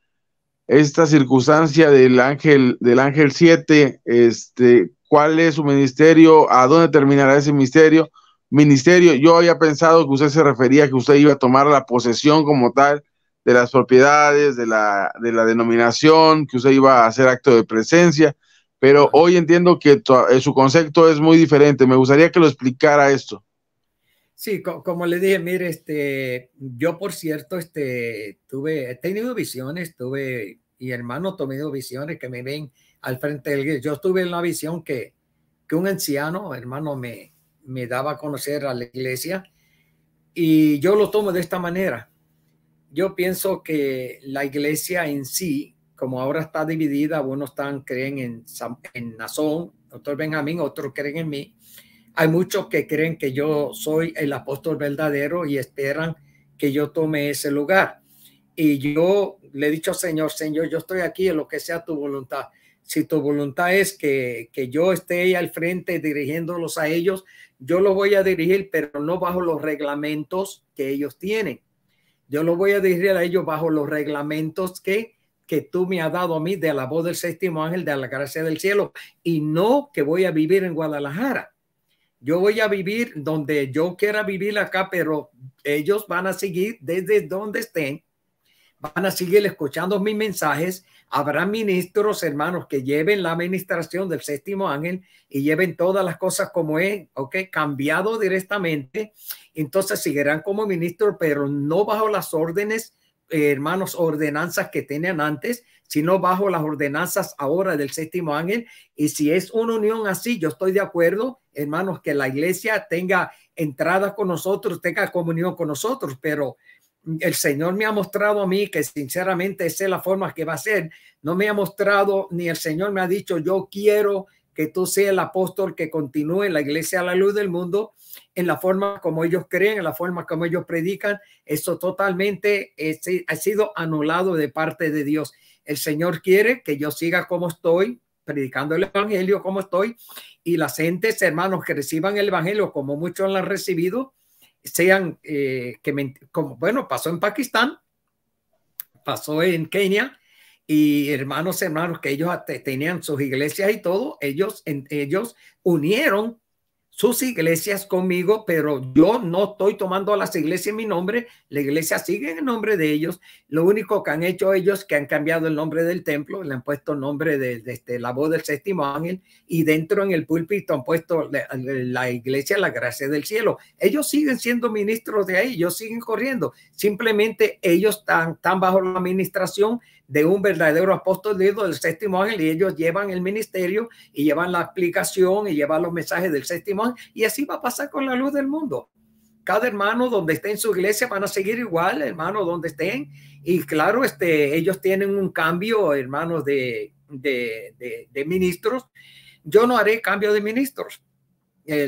esta circunstancia del ángel, del ángel 7, este, cuál es su ministerio, a dónde terminará ese ministerio. Ministerio, yo había pensado que usted se refería que usted iba a tomar la posesión como tal de las propiedades, de la, de la denominación, que usted iba a hacer acto de presencia, pero hoy entiendo que eh, su concepto es muy diferente. Me gustaría que lo explicara esto. Sí, como le dije, mire, este, yo por cierto, este, tuve, he tenido visiones, tuve, y hermano, tenido visiones que me ven al frente del Yo tuve una visión que, que un anciano, hermano, me, me daba a conocer a la iglesia y yo lo tomo de esta manera. Yo pienso que la iglesia en sí, como ahora está dividida, unos están, creen en, en Nazón, otros Benjamín, otros creen en mí. Hay muchos que creen que yo soy el apóstol verdadero y esperan que yo tome ese lugar. Y yo le he dicho, Señor, Señor, yo estoy aquí en lo que sea tu voluntad. Si tu voluntad es que, yo esté ahí al frente dirigiéndolos a ellos, yo lo voy a dirigir, pero no bajo los reglamentos que ellos tienen. Yo lo voy a dirigir a ellos bajo los reglamentos que, que tú me has dado a mí de la voz del séptimo ángel, de la gracia del cielo, y no que voy a vivir en Guadalajara. Yo voy a vivir donde yo quiera vivir acá, pero ellos van a seguir desde donde estén, van a seguir escuchando mis mensajes. Habrá ministros, hermanos, que lleven la administración del séptimo ángel y lleven todas las cosas como es, ok, cambiado directamente. Entonces seguirán como ministro, pero no bajo las órdenes, eh, hermanos, ordenanzas que tenían antes, sino bajo las ordenanzas ahora del séptimo ángel. Y si es una unión así, yo estoy de acuerdo, hermanos, que la iglesia tenga entrada con nosotros, tenga comunión con nosotros, pero el Señor me ha mostrado a mí que sinceramente esa es la forma que va a ser. No me ha mostrado ni el Señor me ha dicho, yo quiero que tú seas el apóstol que continúe en la iglesia a la luz del mundo, en la forma como ellos creen, en la forma como ellos predican. Eso totalmente eh, ha sido anulado de parte de Dios. El Señor quiere que yo siga como estoy, predicando el Evangelio como estoy, y las gentes, hermanos, que reciban el Evangelio como muchos lo han recibido, sean, eh, que como, bueno, pasó en Pakistán, pasó en Kenia, y hermanos, hermanos, que ellos tenían sus iglesias y todo, ellos, ellos unieron sus iglesias conmigo, pero yo no estoy tomando a las iglesias en mi nombre, la iglesia sigue en el nombre de ellos, lo único que han hecho ellos es que han cambiado el nombre del templo, le han puesto nombre de, este, la voz del séptimo ángel y dentro en el púlpito han puesto la, iglesia la gracia del cielo. Ellos siguen siendo ministros de ahí, ellos siguen corriendo, simplemente ellos están, están bajo la administración de un verdadero apóstol de del séptimo ángel y ellos llevan el ministerio y llevan la aplicación y llevan los mensajes del séptimo ángel y así va a pasar con la luz del mundo. Cada hermano donde esté en su iglesia van a seguir igual, hermano donde estén. Y claro, este, ellos tienen un cambio, hermanos de, de, de, ministros. Yo no haré cambio de ministros.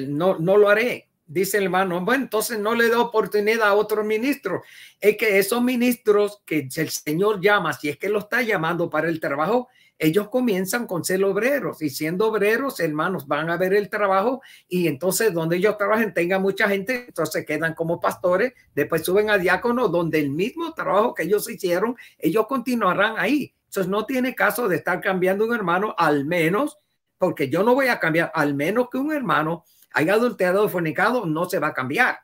no, no lo haré dice el hermano, bueno, entonces no le da oportunidad a otro ministro. Es que esos ministros que el Señor llama, si es que lo está llamando para el trabajo, ellos comienzan con ser obreros y siendo obreros, hermanos, van a ver el trabajo y entonces donde ellos trabajen tenga mucha gente, entonces quedan como pastores, después suben a diáconos, donde el mismo trabajo que ellos hicieron, ellos continuarán ahí. Entonces no tiene caso de estar cambiando un hermano, al menos, porque yo no voy a cambiar, al menos que un hermano hay adulterado o fornicado, no se va a cambiar.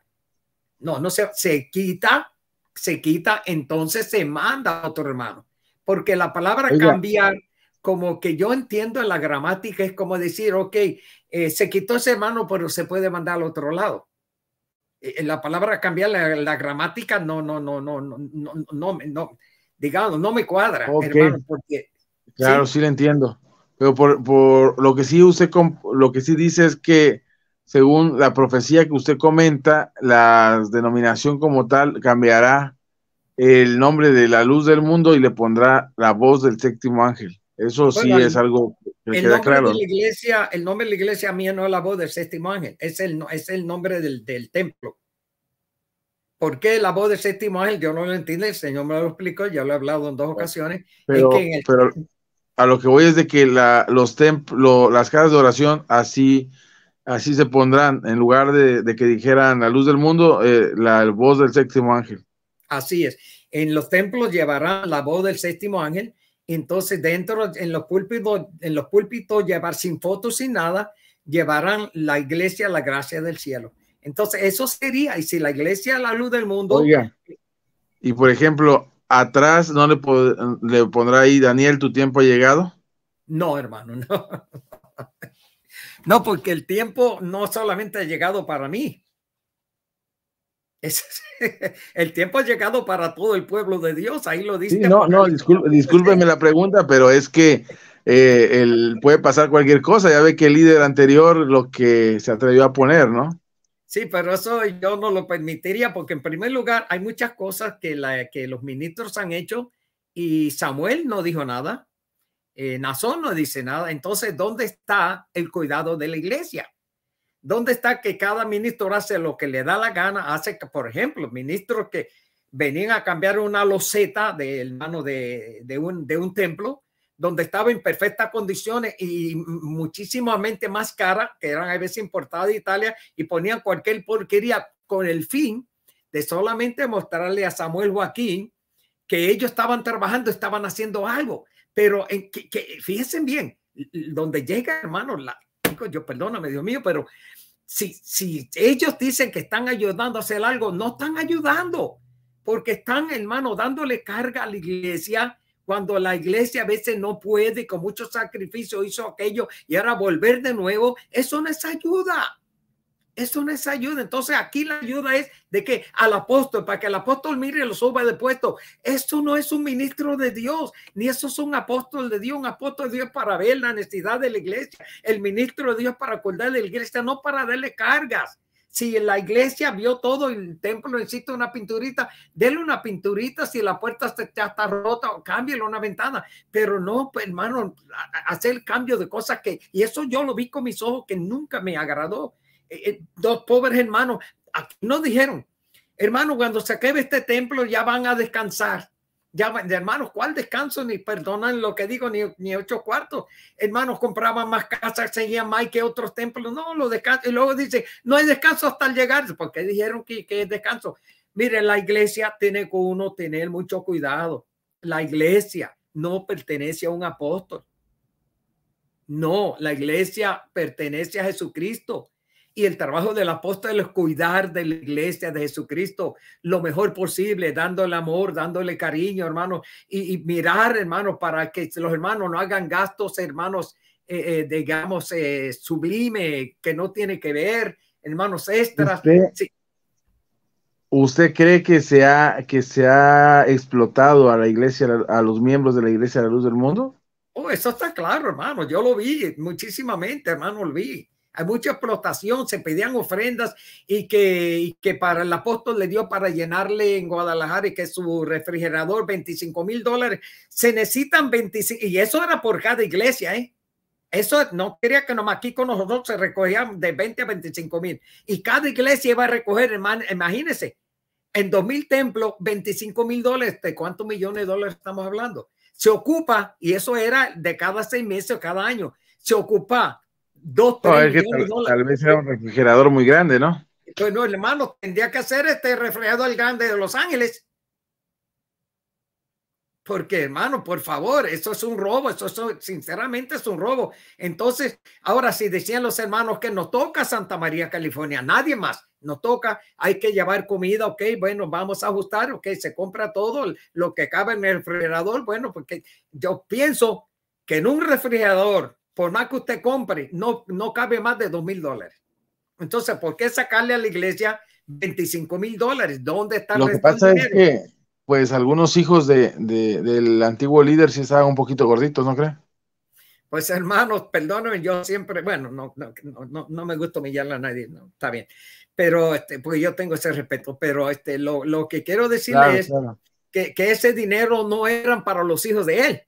No, no se, se quita, se quita, entonces se manda a otro hermano. Porque la palabra cambiar, como que yo entiendo en la gramática, es como decir, ok, eh, se quitó ese hermano, pero se puede mandar al otro lado. Eh, eh, la palabra cambiar, la, gramática, no, no, no, no, no, no, no, digamos, no me cuadra, hermano, Claro, sí, lo entiendo. Pero por, lo que sí con lo que sí dice es que según la profecía que usted comenta, la denominación como tal cambiará el nombre de la luz del mundo y le pondrá la voz del séptimo ángel. Eso sí es algo que queda claro. De la iglesia, el nombre de la iglesia mía no es la voz del séptimo ángel, es el, es el nombre del, templo. ¿Por qué la voz del séptimo ángel? Yo no lo entiendo, el Señor me lo explicó, ya lo he hablado en dos ocasiones. Pero, a lo que voy es de que los templos, las casas de oración así así se pondrán, en lugar de, que dijeran la luz del mundo, eh, la voz del séptimo ángel. Así es. En los templos llevarán la voz del séptimo ángel, entonces dentro, en los púlpitos, en los púlpitos llevar sin fotos, sin nada, llevarán la iglesia la gracia del cielo. Entonces eso sería, y si la iglesia la luz del mundo... Oiga. Y por ejemplo, atrás no le, le pondrá ahí, Daniel, tu tiempo ha llegado. No, hermano, no. No, porque el tiempo no solamente ha llegado para mí. el tiempo ha llegado para todo el pueblo de Dios, ahí lo dice. no, no, discúlpeme, la pregunta, pero es que eh, puede pasar cualquier cosa. Ya ve que el líder anterior lo que se atrevió a poner, ¿no? Sí, pero eso yo no lo permitiría porque en primer lugar hay muchas cosas que, que los ministros han hecho y Samuel no dijo nada eh, Nazón no dice nada. Entonces, ¿dónde está el cuidado de la iglesia? ¿Dónde está que cada ministro hace lo que le da la gana? Hace, que, por ejemplo, ministros que venían a cambiar una loseta de, mano de, un, de un templo donde estaba en perfectas condiciones y muchísimamente más cara, que eran a veces importadas de Italia, y ponían cualquier porquería con el fin de solamente mostrarle a Samuel Joaquín que ellos estaban trabajando, estaban haciendo algo. Pero en que, fíjense bien, donde llega, hermano, la, yo perdóname, Dios mío, pero si, si ellos dicen que están ayudando a hacer algo, no están ayudando, porque están, hermano, dándole carga a la iglesia cuando la iglesia a veces no puede, con mucho sacrificio hizo aquello y ahora volver de nuevo, eso no es ayuda. Eso no es ayuda. Entonces aquí la ayuda es de que al apóstol, para que el apóstol mire lo suba de puesto. eso no es un ministro de Dios, ni eso es un apóstol de Dios. Un apóstol de Dios para ver la necesidad de la iglesia. El ministro de Dios para acordar de la iglesia, no para darle cargas. Si la iglesia vio todo, el templo necesita una pinturita, déle una pinturita. Si la puerta está, está rota, cámbiale una ventana. Pero no, pues, hermano, hacer el cambio de cosas que, y eso yo lo vi con mis ojos que nunca me agradó eh, eh, dos pobres hermanos. nos dijeron, hermano, cuando se acabe este templo ya van a descansar. Ya, hermanos, ¿cuál descanso? Ni perdonan lo que digo, ni, ocho cuartos. Hermanos, compraban más casas, seguían más que otros templos. No, lo descanso. Y luego dice, no hay descanso hasta llegar, porque dijeron que, es descanso. miren la iglesia tiene que uno tener mucho cuidado. La iglesia no pertenece a un apóstol. No, la iglesia pertenece a Jesucristo y el trabajo del apóstol es cuidar de la iglesia de Jesucristo lo mejor posible, dándole amor, dándole cariño, hermano, y, mirar, hermano, para que los hermanos no hagan gastos, hermanos, eh, eh, digamos, eh, sublime, que no tiene que ver, hermanos, extras. ¿Usted, cree que se, ha, que se ha explotado a la iglesia, a los miembros de la iglesia de la luz del mundo? Oh, eso está claro, hermano. Yo lo vi muchísimamente, hermano, lo vi. Hay mucha explotación, se pedían ofrendas y que, que para el apóstol le dio para llenarle en Guadalajara y que su refrigerador, 25 mil dólares, se necesitan 25, y eso era por cada iglesia, ¿eh? Eso no quería que nomás aquí con nosotros se recogían de 20 a 25 mil. Y cada iglesia iba a recoger, imagínense, en 2000 templos, 25 mil dólares. ¿De cuántos millones de dólares estamos hablando? Se ocupa, y eso era de cada seis meses o cada año, se ocupa dos, tal, vez era un refrigerador muy grande, ¿no? Pues no, hermano, tendría que hacer este refrigerador grande de Los Ángeles. Porque, hermano, por favor, eso es un robo, eso sinceramente es un robo. Entonces, ahora si decían los hermanos que no toca Santa María, California, nadie más, no toca, hay que llevar comida, ok, bueno, vamos a ajustar, ok, se compra todo lo que cabe en el refrigerador, bueno, porque yo pienso que en un refrigerador por más que usted compre, no, no cabe más de dos mil dólares. Entonces, ¿por qué sacarle a la iglesia 25 mil dólares? ¿Dónde está Lo que pasa es que, pues, algunos hijos de, del antiguo líder sí estaban un poquito gorditos, ¿no cree? Pues, hermanos, perdónenme, yo siempre, bueno, no, no, no, no me gusta humillarle a nadie, no, está bien. Pero, este, pues yo tengo ese respeto, pero este, lo, lo que quiero decirle es Que, que ese dinero no eran para los hijos de él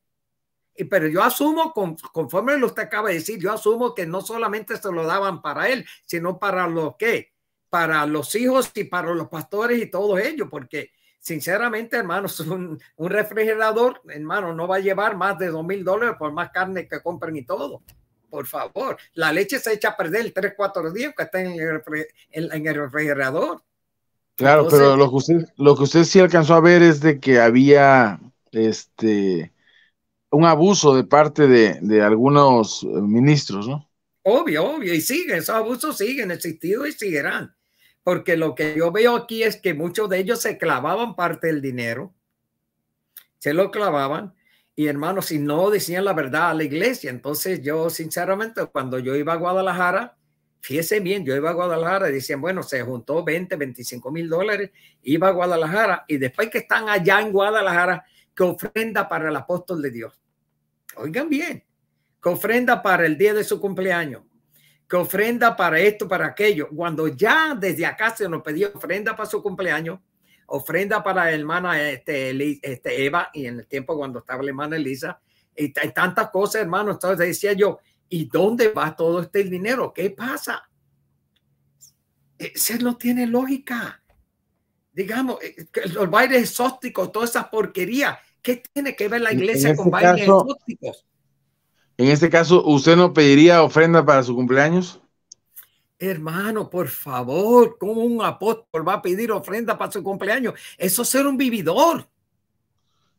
pero yo asumo, conforme lo usted acaba de decir, yo asumo que no solamente se lo daban para él, sino para lo que, para los hijos y para los pastores y todos ellos, porque sinceramente, hermanos, un, un refrigerador, hermano, no va a llevar más de dos mil dólares por más carne que compren y todo. Por favor, la leche se echa a perder tres, cuatro días que está en el, refrigerador. Claro, pero lo que, usted, lo que usted sí alcanzó a ver es de que había este un abuso de parte de, algunos eh, ministros, ¿no? Obvio, obvio, y siguen, esos abusos siguen existido y seguirán, porque lo que yo veo aquí es que muchos de ellos se clavaban parte del dinero, se lo clavaban, y hermanos, si no decían la verdad a la iglesia, entonces yo sinceramente cuando yo iba a Guadalajara, fíjese bien, yo iba a Guadalajara, decían, bueno, se juntó 20, 25 mil dólares, iba a Guadalajara, y después que están allá en Guadalajara, que ofrenda para el apóstol de Dios. Oigan bien, que ofrenda para el día de su cumpleaños, que ofrenda para esto, para aquello. Cuando ya desde acá se nos pedía ofrenda para su cumpleaños, ofrenda para la hermana este, este Eva, y en el tiempo cuando estaba la hermana Elisa, y tantas cosas, hermano. Entonces decía yo, ¿y dónde va todo este dinero? ¿Qué pasa? Ese no tiene lógica. Digamos, eh, los bailes exóticos, todas esas porquerías ¿Qué tiene que ver la iglesia este con bailes En este caso, ¿usted no pediría ofrenda para su cumpleaños? Hermano, por favor, ¿cómo un apóstol va a pedir ofrenda para su cumpleaños? Eso es ser un vividor.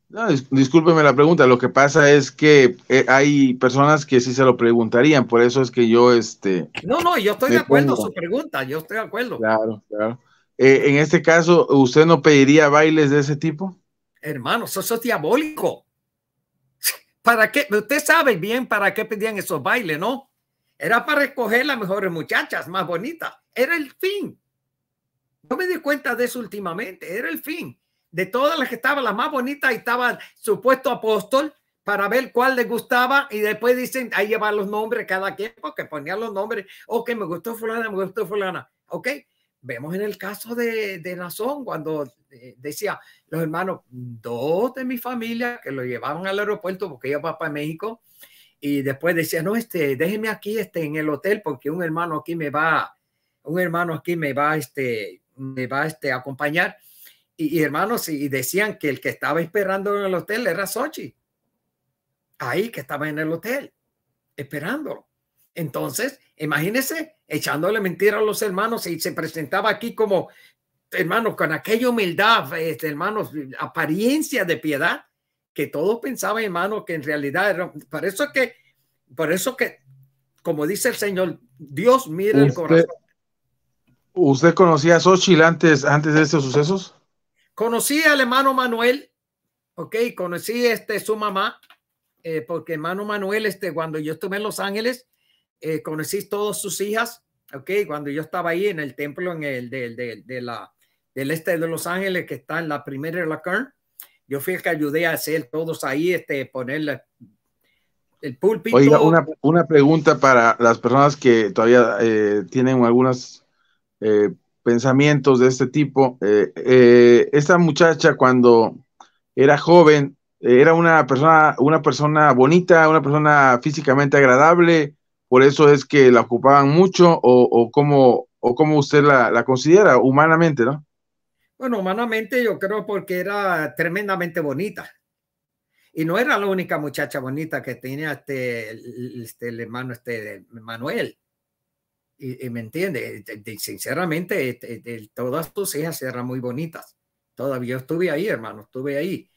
No, discúlpeme la pregunta. Lo que pasa es que eh, hay personas que sí se lo preguntarían, por eso es que yo este. No, no, yo estoy de acuerdo con su pregunta, yo estoy de acuerdo. Claro, claro. Eh, en este caso, ¿usted no pediría bailes de ese tipo? Hermano, eso diabólico. ¿Para qué? Usted sabe bien para qué pedían esos bailes, ¿no? Era para escoger las mejores muchachas, más bonitas. Era el fin. No me di cuenta de eso últimamente. Era el fin. De todas las que estaban, las más bonitas, estaba supuesto apóstol para ver cuál les gustaba y después dicen, ahí llevar los nombres cada tiempo que ponían los nombres. o que me gustó fulana, me gustó fulana. Ok, Vemos en el caso de, de Nazón, cuando eh, decía, los hermanos, dos de mi familia que lo llevaban al aeropuerto porque iba para México, y después decía, no, este, déjeme aquí este, en el hotel porque un hermano aquí me va, un hermano aquí me va, este, me va este, a acompañar. Y, y, hermanos, y decían que el que estaba esperando en el hotel era Sochi, ahí que estaba en el hotel, esperándolo. Entonces, imagínese, echándole mentira a los hermanos y se presentaba aquí como, hermano, con aquella humildad, este, hermanos, apariencia de piedad, que todos pensaban, hermano, que en realidad era, por eso que, por eso que, como dice el Señor, Dios mira el corazón. ¿Usted conocía a Xochitl antes, antes de estos sucesos? Conocí al hermano Manuel, ok, conocí este, su mamá, eh, porque hermano Manuel, este, cuando yo estuve en Los Ángeles, eh, conocí todas sus hijas, ¿ok? Cuando yo estaba ahí en el templo en el de, de, de la, del este de Los Ángeles, que está en la primera de la Kern, yo fui el que ayudé a hacer todos ahí, este, ponerle el púlpito. Oiga, una, una, pregunta para las personas que todavía eh, tienen algunos eh, pensamientos de este tipo. Eh, esta muchacha cuando era joven, era una persona, una persona bonita, una persona físicamente agradable, por eso es que la ocupaban mucho o, o cómo, o cómo usted la, la, considera humanamente, ¿no? Bueno, humanamente yo creo porque era tremendamente bonita. Y no era la única muchacha bonita que tenía este, este el hermano este Manuel. Y, me entiende, sinceramente, todas sus hijas eran muy bonitas. Todavía estuve ahí, hermano, estuve ahí.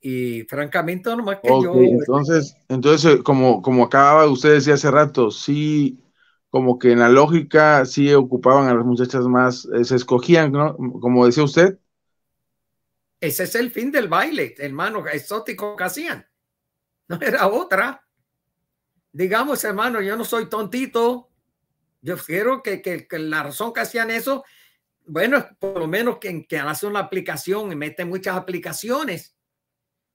Y francamente, Entonces, entonces eh, como, como acababa usted decía hace rato, sí, como que en la lógica sí ocupaban a las muchachas más, eh, se escogían, ¿no? Como decía usted. Ese es el fin del baile, hermano, exótico que hacían. No era otra. Digamos, hermano, yo no soy tontito. Yo quiero que, que, la razón que hacían eso, bueno, por lo menos que, que hace una aplicación y mete muchas aplicaciones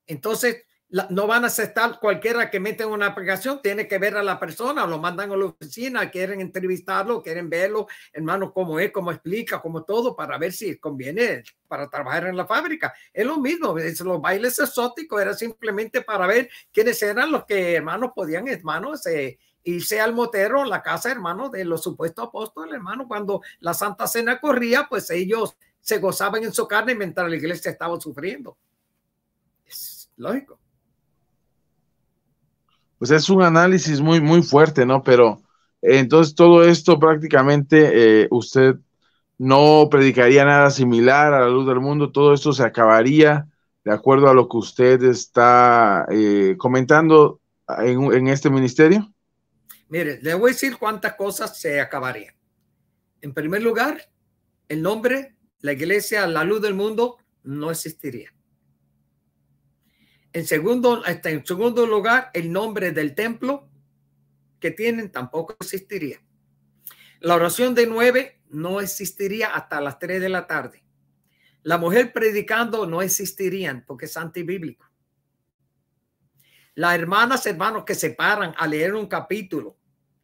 entonces, no van a aceptar cualquiera que mete una aplicación, tiene que ver a la persona, lo mandan a la oficina, quieren entrevistarlo, quieren verlo, hermano, cómo es, cómo explica, cómo todo, para ver si conviene para trabajar en la fábrica. Es lo mismo, los bailes exóticos era simplemente para ver quiénes eran los que, hermanos, podían, hermanos, irse al motero, la casa, hermano, de los supuestos apóstoles, hermano, cuando la Santa Cena corría, pues ellos se gozaban en su carne mientras la iglesia estaba sufriendo lógico. Pues es un análisis muy, muy fuerte, ¿no? Pero eh, entonces todo esto prácticamente eh, usted no predicaría nada similar a la luz del mundo, todo esto se acabaría de acuerdo a lo que usted está eh, comentando en, en, este ministerio? Mire, le voy a decir cuántas cosas se acabarían. En primer lugar, el nombre, la iglesia, la luz del mundo, no existiría. En segundo, en segundo lugar, el nombre del templo que tienen tampoco existiría. La oración de nueve no existiría hasta las tres de la tarde. La mujer predicando no existirían porque es antibíblico. Las hermanas, hermanos que se paran a leer un capítulo,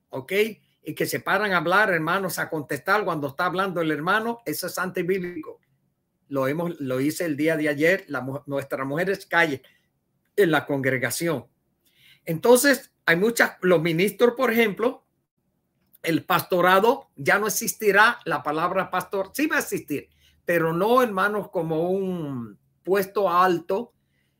¿ok? Y que se paran a hablar, hermanos, a contestar cuando está hablando el hermano, eso es antibíblico. Lo hemos, lo hice el día de ayer, Nuestra nuestras mujeres calle en la congregación. Entonces, hay muchas, los ministros, por ejemplo, el pastorado, ya no existirá la palabra pastor, sí va a existir, pero no, en manos como un puesto alto.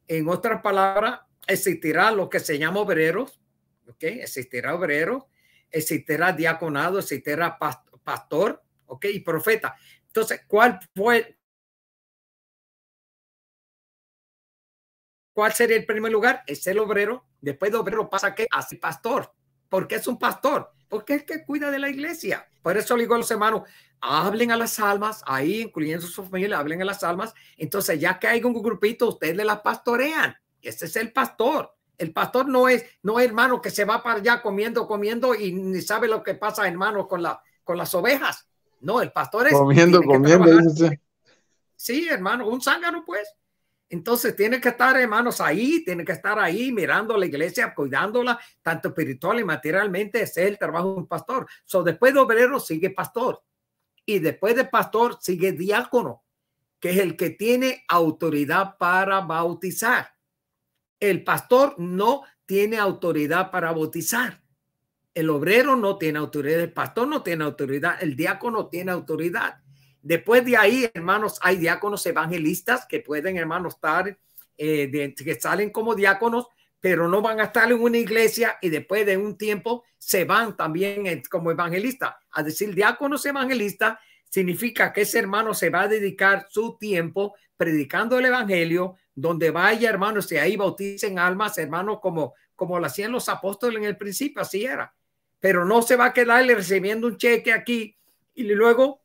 En otras palabras, existirá lo que se llama obreros, ¿ok? Existirá obreros, existirá diaconado, existirá pastor, ¿ok? Y profeta. Entonces, ¿cuál fue, ¿Cuál sería el primer lugar? Es el obrero. Después de obrero pasa que hace pastor. qué es un pastor? Porque es que cuida de la iglesia. Por eso le digo a los hermanos, hablen a las almas, ahí incluyendo su familia, hablen a las almas. Entonces ya que hay un grupito, ustedes le las pastorean. Ese es el pastor. El pastor no es, no hermano que se va para allá comiendo, comiendo y ni sabe lo que pasa, hermano, con, la, con las ovejas. No, el pastor es... Comiendo, comiendo. Sí, hermano, un zángano pues. Entonces tiene que estar, hermanos, ahí, tiene que estar ahí mirando la iglesia, cuidándola, tanto espiritual y materialmente. es el trabajo de un pastor. So, después de obrero sigue pastor. Y después de pastor sigue diácono, que es el que tiene autoridad para bautizar. El pastor no tiene autoridad para bautizar. El obrero no tiene autoridad, el pastor no tiene autoridad, el diácono tiene autoridad. Después de ahí, hermanos, hay diáconos evangelistas que pueden, hermanos, estar, eh, que salen como diáconos, pero no van a estar en una iglesia y después de un tiempo se van también eh, como evangelistas. A decir, diáconos evangelistas significa que ese hermano se va a dedicar su tiempo predicando el evangelio, donde vaya, hermanos, y ahí bauticen almas, hermanos, como, como lo hacían los apóstoles en el principio, así era. Pero no se va a quedar recibiendo un cheque aquí y luego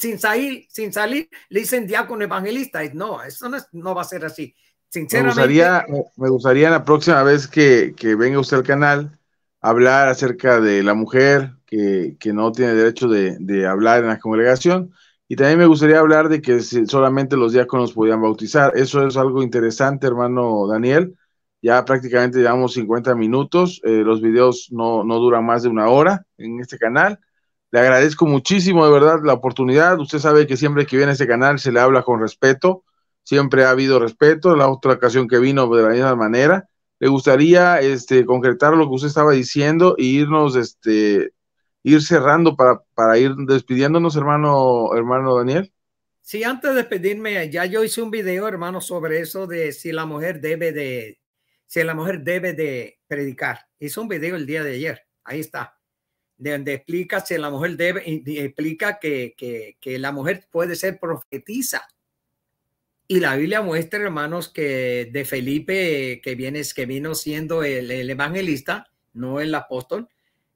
sin salir, sin salir, le dicen diácono evangelista. Y no, eso no, no va a ser así. Sinceramente. Me gustaría, me gustaría la próxima vez que, que, venga usted al canal hablar acerca de la mujer que, que no tiene derecho de, de, hablar en la congregación. Y también me gustaría hablar de que solamente los diáconos podían bautizar. Eso es algo interesante, hermano Daniel. Ya prácticamente llevamos 50 minutos. Eh, los videos no, no duran más de una hora en este canal. Le agradezco muchísimo, de verdad, la oportunidad. Usted sabe que siempre que viene a este canal se le habla con respeto. Siempre ha habido respeto. La otra ocasión que vino de la misma manera. Le gustaría este, concretar lo que usted estaba diciendo e irnos, este, ir cerrando para, para ir despidiéndonos, hermano, hermano Daniel. Sí, antes de despedirme, ya yo hice un video, hermano, sobre eso de si la mujer debe de, si la mujer debe de predicar. Hice un video el día de ayer. Ahí está donde explica si la mujer debe, explica que, la mujer puede ser profetiza. Y la Biblia muestra, hermanos, que de Felipe, que, viene, que vino siendo el, evangelista, no el apóstol,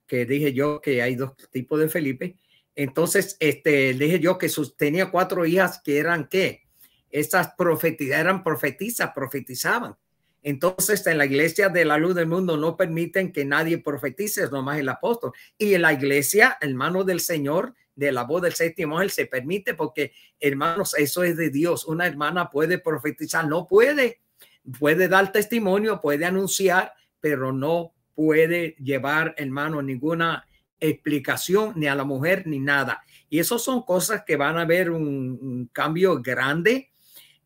que dije yo que hay dos tipos de Felipe. Entonces, este, dije yo que tenía cuatro hijas que eran qué? Estas eran profetizas, profetizaban. Entonces, en la iglesia de la luz del mundo no permiten que nadie profetice, es nomás el apóstol. Y en la iglesia, hermano del Señor, de la voz del séptimo él se permite porque, hermanos, eso es de Dios. Una hermana puede profetizar, no puede, puede dar testimonio, puede anunciar, pero no puede llevar, hermano, ninguna explicación ni a la mujer ni nada. Y eso son cosas que van a haber un cambio grande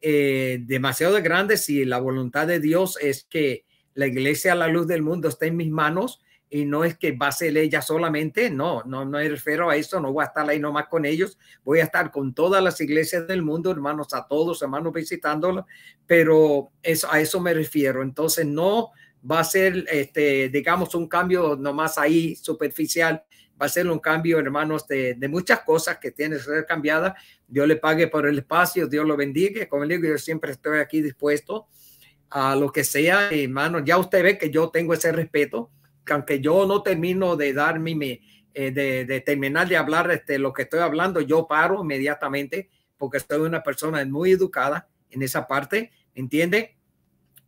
eh, demasiado grande si la voluntad de Dios es que la iglesia a la luz del mundo está en mis manos y no es que va a ser ella solamente, no, no, no me refiero a eso, no voy a estar ahí nomás con ellos, voy a estar con todas las iglesias del mundo, hermanos a todos, hermanos visitándolos, pero eso, a eso me refiero, entonces no va a ser, este, digamos, un cambio nomás ahí superficial, va a ser un cambio, hermanos, de, muchas cosas que tienen que ser cambiadas. Dios le pague por el espacio, Dios lo bendiga. Como digo, yo siempre estoy aquí dispuesto a lo que sea, hermanos. Ya usted ve que yo tengo ese respeto, que aunque yo no termino de darme eh, de, terminar de hablar este, lo que estoy hablando, yo paro inmediatamente porque soy una persona muy educada en esa parte, ¿entiende?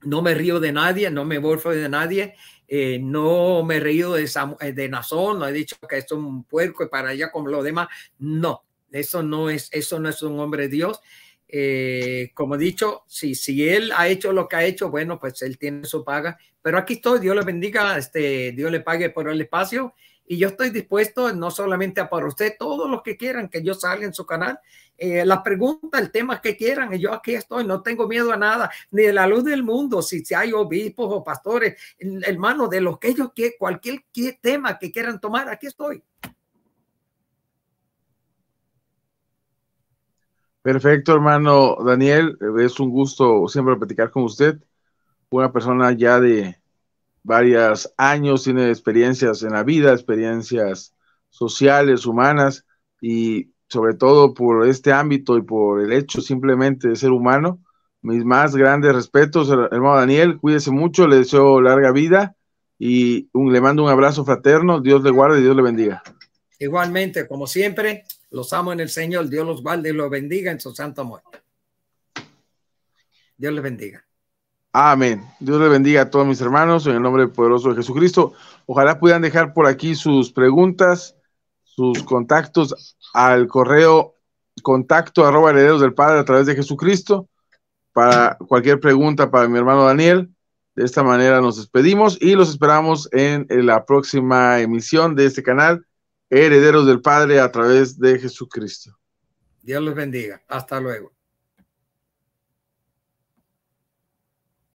No me río de nadie, no me borro de nadie. Eh, no me he reído de, eh, de Nazón, no he dicho que es un puerco y para allá con lo demás. No, eso no es, eso no es un hombre de Dios. Eh, como he dicho, si, si él ha hecho lo que ha hecho, bueno, pues él tiene su paga. Pero aquí estoy, Dios le bendiga, este, Dios le pague por el espacio y yo estoy dispuesto no solamente a para usted, todos los que quieran que yo salga en su canal, eh, la pregunta, el tema que quieran, y yo aquí estoy, no tengo miedo a nada, ni de la luz del mundo, si, hay obispos o pastores, hermano, de los que ellos que cualquier tema que quieran tomar, aquí estoy. Perfecto, hermano Daniel, es un gusto siempre platicar con usted, una persona ya de varios años, tiene experiencias en la vida, experiencias sociales, humanas, y sobre todo por este ámbito y por el hecho simplemente de ser humano. Mis más grandes respetos, hermano Daniel, cuídese mucho, le deseo larga vida y le mando un abrazo fraterno, Dios le guarde y Dios le bendiga. Igualmente, como siempre, los amo en el Señor, Dios los guarde y los bendiga en su santo amor. Dios les bendiga. Amén. Dios les bendiga a todos mis hermanos en el nombre poderoso de Jesucristo. Ojalá puedan dejar por aquí sus preguntas, sus contactos al correo contacto arroba herederos del Padre a través de Jesucristo para cualquier pregunta para mi hermano Daniel. De esta manera nos despedimos y los esperamos en, la próxima emisión de este canal, Herederos del Padre a través de Jesucristo. Dios los bendiga. Hasta luego.